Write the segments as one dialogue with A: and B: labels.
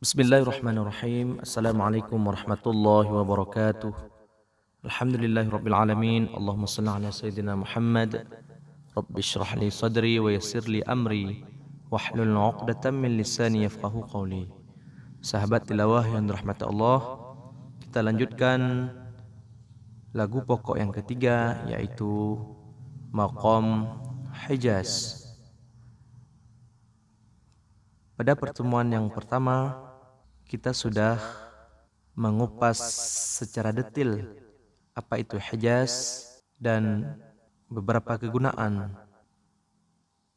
A: Bismillahirrahmanirrahim. Assalamualaikum warahmatullahi wabarakatuh. Alhamdulillahirrabbilalamin. Allahumma salli ala Sayyidina Muhammad. Rabbi syrah li sadri wa yassir li amri. Wahlul uqdatan min lisani yafqahu qawli. Sahabat tilawah yang dirahmati Allah. Kita lanjutkan lagu pokok yang ketiga yaitu Maqam Hijaz. Pada pertemuan yang pertama, kita sudah mengupas secara detil apa itu Hijaz dan beberapa kegunaan.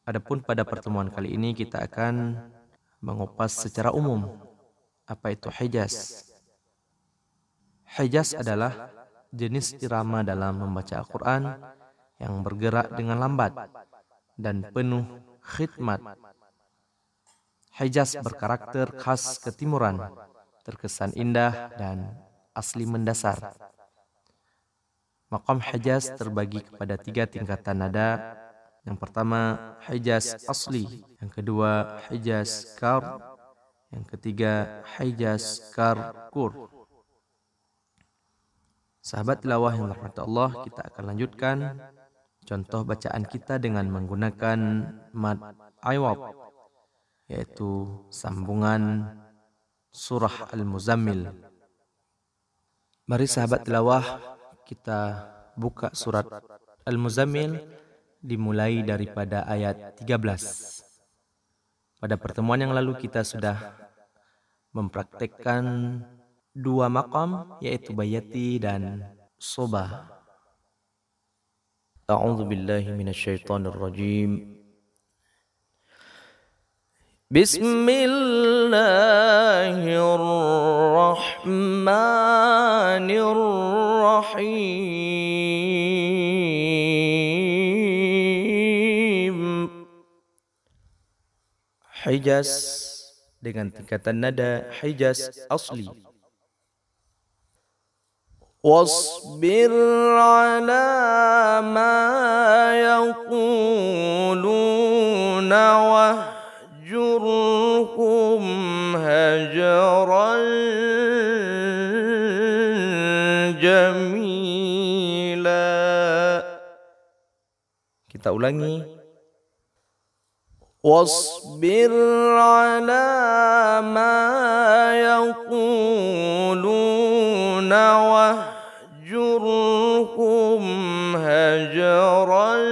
A: Adapun pada pertemuan kali ini kita akan mengupas secara umum apa itu Hijaz. Hijaz adalah jenis irama dalam membaca Al-Quran yang bergerak dengan lambat dan penuh khidmat Hijaz berkarakter khas ketimuran, terkesan indah dan asli mendasar. Makam Hijaz terbagi kepada tiga tingkatan nada. Yang pertama, Hijaz asli. Yang kedua, Hijaz kar. Yang ketiga, Hijaz kar kur. Sahabat tilawah yang rahmat Allah, kita akan lanjutkan contoh bacaan kita dengan menggunakan mad aywab yaitu sambungan surah Al-Muzammil. Mari sahabat tilawah kita buka surat Al-Muzammil dimulai daripada ayat 13. Pada pertemuan yang lalu kita sudah mempraktekkan dua makam yaitu bayati dan sobah. A'udzu billahi
B: minasyaitonir rajim. بسم الله الرحمن الرحيم
A: حجاز dengan tingkatan nada Hijaz asli
B: واصبر على ما يقولون وهم Kita ulangi. Wasbir ala ma yaquluna wahjurhum hajaran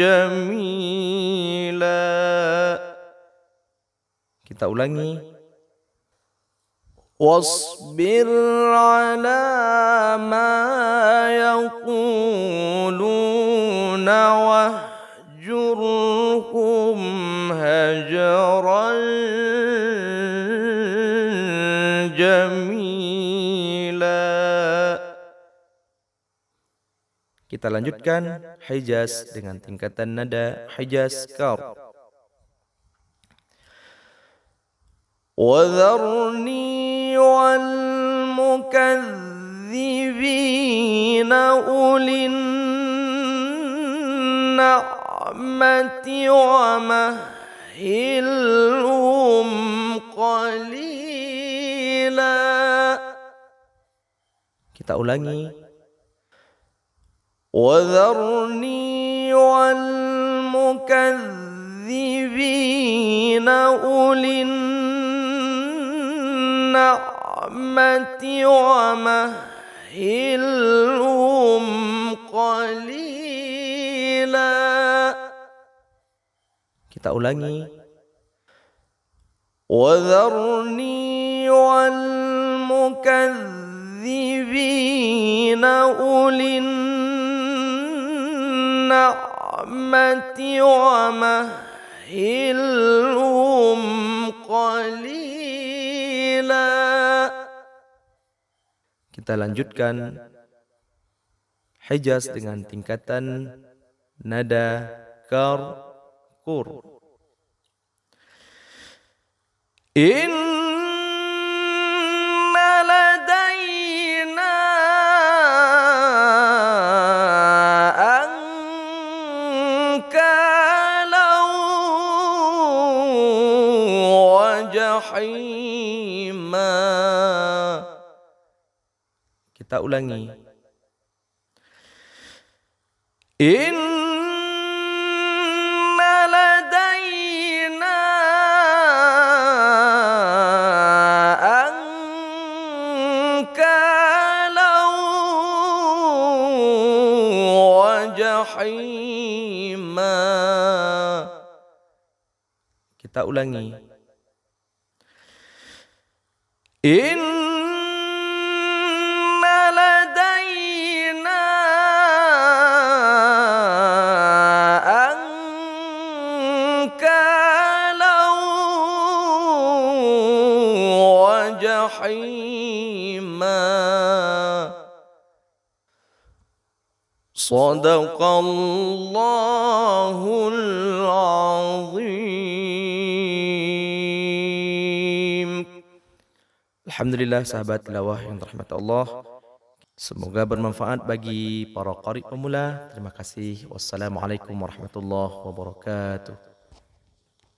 B: jamila. Kita ulangi. واصبر على ما يقولون واهجرهم هجرا جميلا
A: Kita lanjutkan Hijaz dengan tingkatan nada Hijaz Kar.
B: والمكذبين أولي النعمة ومهلهم قليلا Kita ulangi وذرني والمكذبين أولي النعمة النعمة ومهلهم قليلا
A: Kita ulangi
B: وذرني والمكذبين أولي النعمة ومهلهم
A: Kita lanjutkan Hijaz dengan tingkatan nada kar kur.
B: in Tak ulangi. In Kita ulangi. In صدق الله العظيم
A: Alhamdulillah sahabat lawah yang terhormat Allah Semoga bermanfaat bagi para qari pemula. Terima kasih. Wassalamualaikum warahmatullahi wabarakatuh.